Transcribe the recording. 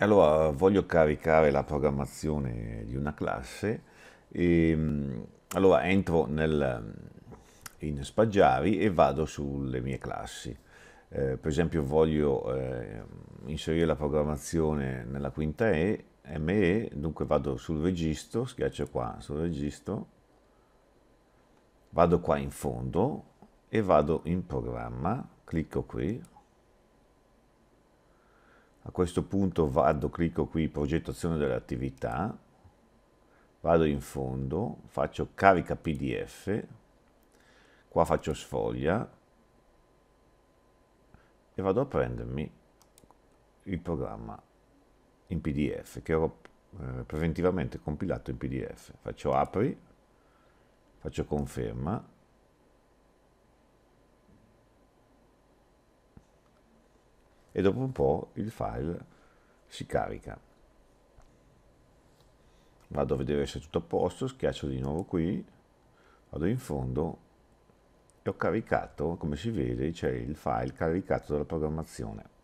Allora, voglio caricare la programmazione di una classe e ehm, allora entro nel, in Spaggiari e vado sulle mie classi. Eh, per esempio voglio eh, inserire la programmazione nella quinta E, ME, dunque vado sul registro, schiaccio qua sul registro, vado qua in fondo e vado in programma, clicco qui, a questo punto vado, clicco qui progettazione delle attività, vado in fondo, faccio carica PDF, qua faccio sfoglia e vado a prendermi il programma in PDF che ho eh, preventivamente compilato in PDF. Faccio apri, faccio conferma e dopo un po' il file si carica. Vado a vedere se è tutto a posto, schiaccio di nuovo qui, vado in fondo e ho caricato, come si vede, c'è il file caricato dalla programmazione.